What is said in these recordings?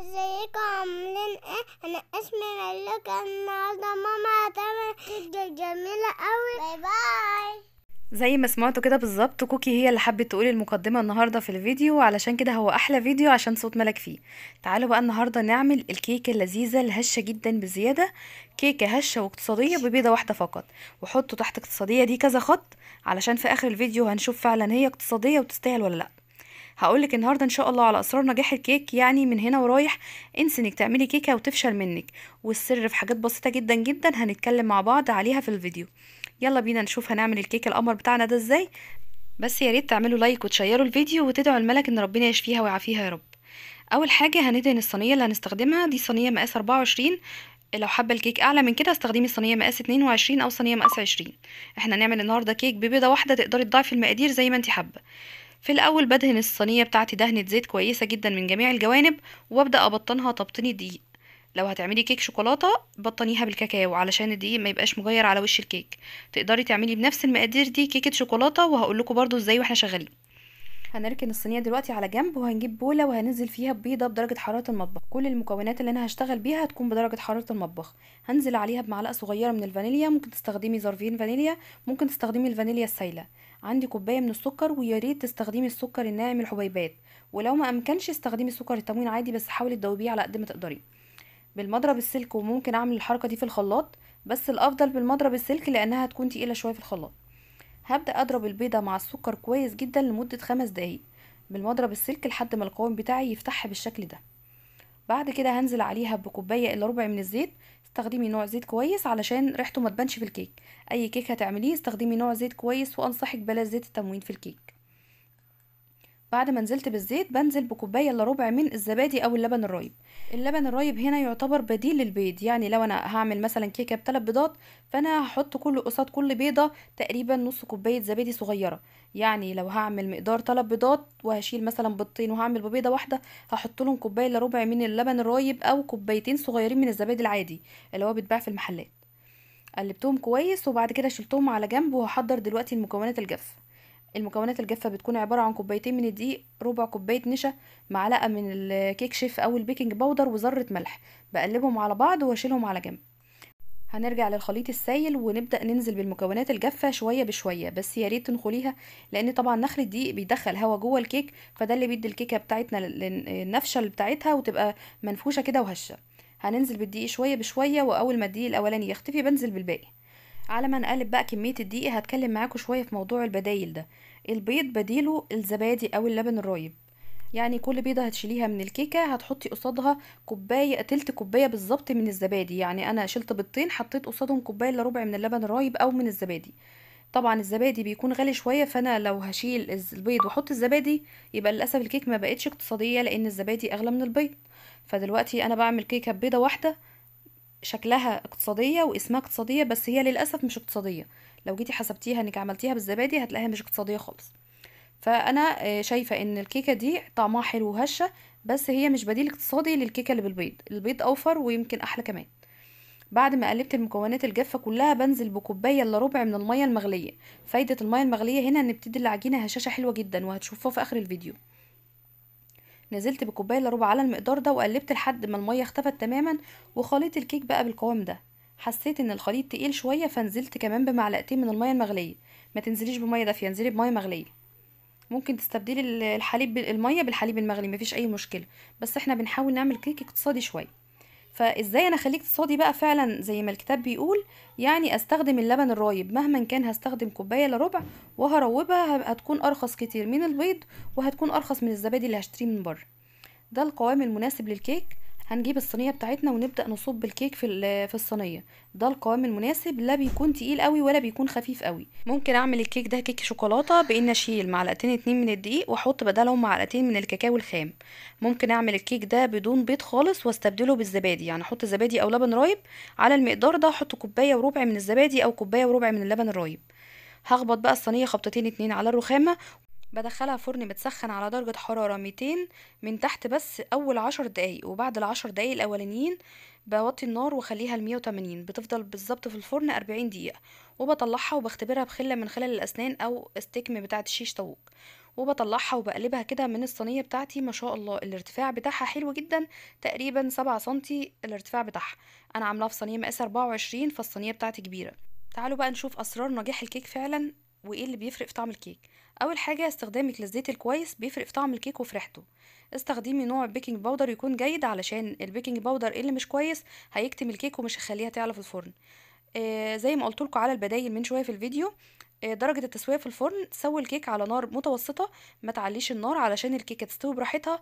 ازيكم عاملين ايه انا اسمي ملوك النهارده ماما هتعمل كيكه جميله قوي باي باي زي ما سمعتوا كده بالظبط كوكي هي اللي حبت تقول المقدمة النهاردة في الفيديو علشان كده هو أحلى فيديو عشان صوت ملك فيه تعالوا بقى النهاردة نعمل الكيكة اللذيذة الهشة جدا بزيادة كيكة هشة واقتصادية ببيضة واحدة فقط وحطوا تحت اقتصادية دي كذا خط علشان في آخر الفيديو هنشوف فعلا هي اقتصادية وتستاهل ولا لأ هقولك النهارده ان شاء الله على اسرار نجاح الكيك يعني من هنا ورايح انسي انك تعملي كيكه وتفشل منك والسر في حاجات بسيطه جدا جدا هنتكلم مع بعض عليها في الفيديو يلا بينا نشوف هنعمل الكيك القمر بتاعنا ده ازاي بس يا ريت تعملوا لايك وتشيروا الفيديو وتدعوا الملك ان ربنا يشفيها ويعافيها يا رب اول حاجه هندهن الصينيه اللي هنستخدمها دي صينيه مقاس 24 لو حابه الكيك اعلى من كده استخدمي صينيه مقاس 22 او صينيه مقاس 20 احنا هنعمل النهارده كيك ببيضه واحده تقدري تضاعفي المقادير زي ما انت حابه في الاول بدهن الصينيه بتاعتي دهنه زيت كويسه جدا من جميع الجوانب وابدا ابطنها تبطين الدقيق لو هتعملي كيك شوكولاته بطنيها بالكاكاو علشان الدقيق ما يبقاش مغير على وش الكيك تقدري تعملي بنفس المقادير دي كيكه شوكولاته وهقول لكم برده ازاي واحنا شغالين هنركن الصينيه دلوقتي على جنب وهنجيب بوله وهنزل فيها بيضه بدرجه حراره المطبخ كل المكونات اللي انا هشتغل بيها هتكون بدرجه حراره المطبخ هنزل عليها بمعلقه صغيره من الفانيليا ممكن تستخدمي ظرفين فانيليا ممكن تستخدمي الفانيليا السايله عندي كوبايه من السكر ويا ريت تستخدمي السكر الناعم الحبيبات ولو ما امكنش استخدمي سكر التموين عادي بس حاولي تدوبيه على قد ما تقدري بالمضرب السلك وممكن اعمل الحركه دي في الخلاط بس الافضل بالمضرب السلك لانها هتكون تقيله شويه في الخلاط هبدأ أضرب البيضة مع السكر كويس جدا لمدة خمس دقايق بالمضرب السلك لحد ما القوام بتاعي يفتح بالشكل ده بعد كده هنزل عليها بكوباية إلا ربع من الزيت استخدمي نوع زيت كويس علشان ريحته ما تبانش في الكيك اي كيك هتعمليه استخدمي نوع زيت كويس وانصحك بلا زيت التموين في الكيك بعد ما نزلت بالزيت بنزل بكوبايه الا ربع من الزبادي او اللبن الرايب اللبن الرايب هنا يعتبر بديل للبيض يعني لو انا هعمل مثلا كيكه بثلاث بيضات فانا هحط كل قصاد كل بيضه تقريبا نص كوبايه زبادي صغيره يعني لو هعمل مقدار ثلاث بيضات وهشيل مثلا بيضتين وهعمل ببيضه واحده هحط لهم كوبايه الا ربع من اللبن الرايب او كوبايتين صغيرين من الزبادي العادي اللي هو بيتباع في المحلات قلبتهم كويس وبعد كده شلتهم على جنب وهحضر دلوقتي المكونات الجافه المكونات الجافة بتكون عبارة عن كوبايتين من الدقيق ربع كوباية نشا معلقة من الكيك شيف أو البيكنج باودر وذرة ملح بقلبهم على بعض واشيلهم على جنب هنرجع للخليط السائل ونبدأ ننزل بالمكونات الجافة شوية بشوية بس يا ريت تنخليها لأن طبعا نخل الدقيق بيدخل هوا جوه الكيك فده اللي بيدي الكيكة بتاعتنا النفشة بتاعتها وتبقى منفوشة كده وهشة هننزل بالدقيق شوية بشوية وأول ما الدقيق الأولاني يختفي بنزل بالباقي على ما نقلب بقى كميه الدقيق هتكلم معاكم شويه في موضوع البدايل ده البيض بديله الزبادي او اللبن الرايب يعني كل بيضه هتشيليها من الكيكه هتحطي قصادها كوبايه تلت كوبايه بالظبط من الزبادي يعني انا شلت بيضتين حطيت قصادهم كوبايه الا ربع من اللبن الرايب او من الزبادي طبعا الزبادي بيكون غالي شويه فانا لو هشيل البيض واحط الزبادي يبقى للاسف الكيك ما بقتش اقتصاديه لان الزبادي اغلى من البيض فدلوقتي انا بعمل كيكه ببيضه واحده شكلها اقتصادية واسمها اقتصادية بس هي للأسف مش اقتصادية لو جيتي حسبتيها انك عملتيها بالزبادي هتلاقيها مش اقتصادية خالص فأنا آه، شايفة ان الكيكة دي طعمها حلو وهشة بس هي مش بديل اقتصادي للكيكة اللي بالبيض البيض أوفر ويمكن أحلى كمان بعد ما قلبت المكونات الجافة كلها بنزل بكوباية الا ربع من المية المغلية فايدة المية المغلية هنا ان بتدي العجينة هشاشة حلوة جدا وهتشوفوها في آخر الفيديو نزلت بكوبايه الا ربع على المقدار ده وقلبت لحد ما الميه اختفت تماما وخليط الكيك بقى بالقوام ده حسيت ان الخليط تقيل شويه فنزلت كمان بمعلقتين من الميه المغليه ما تنزليش بميه دافيه انزلي بميه مغليه ممكن تستبدلي الحليب الميه بالحليب المغلي مفيش اي مشكله بس احنا بنحاول نعمل كيك اقتصادي شويه فازاي انا اخليك تصادي بقى فعلا زي ما الكتاب بيقول يعني استخدم اللبن الرايب مهما كان هستخدم كوبايه الا ربع وهروبها هتكون ارخص كتير من البيض وهتكون ارخص من الزبادي اللي هشتريه من بره ده القوام المناسب للكيك هنجيب الصينيه بتاعتنا ونبدا نصب الكيك في في الصينيه ده القوام المناسب لا بيكون تقيل قوي ولا بيكون خفيف قوي ممكن اعمل الكيك ده كيك شوكولاته بان اشيل معلقتين اتنين من الدقيق واحط بدلهم معلقتين من الكاكاو الخام ممكن اعمل الكيك ده بدون بيض خالص واستبدله بالزبادي يعني احط زبادي او لبن رايب على المقدار ده احط كوبايه وربع من الزبادي او كوبايه وربع من اللبن الرايب هخبط بقى الصينيه خبطتين اتنين على الرخامه بدخلها فرن متسخن على درجة حرارة 200 من تحت بس أول عشر دقايق وبعد العشر دقايق الأولانيين بوطي النار وخليها ال 180 بتفضل بالظبط في الفرن 40 دقيقة وبطلعها وبختبرها بخلة من خلال الأسنان أو استكم بتاعة الشيش طاووق وبطلعها وبقلبها كده من الصينية بتاعتي ما شاء الله الارتفاع بتاعها حلو جدا تقريبا 7 سنتي الارتفاع بتاعها أنا عاملاها في صينية مقاس 24 فالصينية بتاعتي كبيرة تعالوا بقى نشوف أسرار نجاح الكيك فعلا وايه اللي بيفرق في طعم الكيك اول حاجه استخدامك للزيت الكويس بيفرق في طعم الكيك وفي ريحته استخدمي نوع بيكنج باودر يكون جيد علشان البيكنج باودر اللي مش كويس هيكتم الكيك ومش هيخليها تعلى في الفرن آه زي ما قلتلكوا على البدايل من شويه في الفيديو آه درجة التسوية في الفرن سوي الكيك على نار متوسطة ما تعليش النار علشان الكيكة تستوي براحتها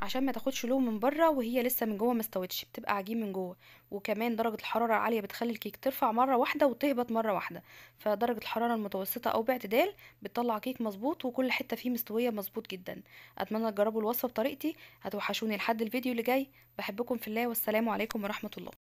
عشان ما تاخدش لون من بره وهي لسه من جوه ما استوتش بتبقى عجين من جوه وكمان درجه الحراره العاليه بتخلي الكيك ترفع مره واحده وتهبط مره واحده فدرجه الحراره المتوسطه او باعتدال بتطلع كيك مظبوط وكل حته فيه مستويه مظبوط جدا اتمنى تجربوا الوصفه بطريقتي هتوحشوني لحد الفيديو اللي جاي بحبكم في الله والسلام عليكم ورحمه الله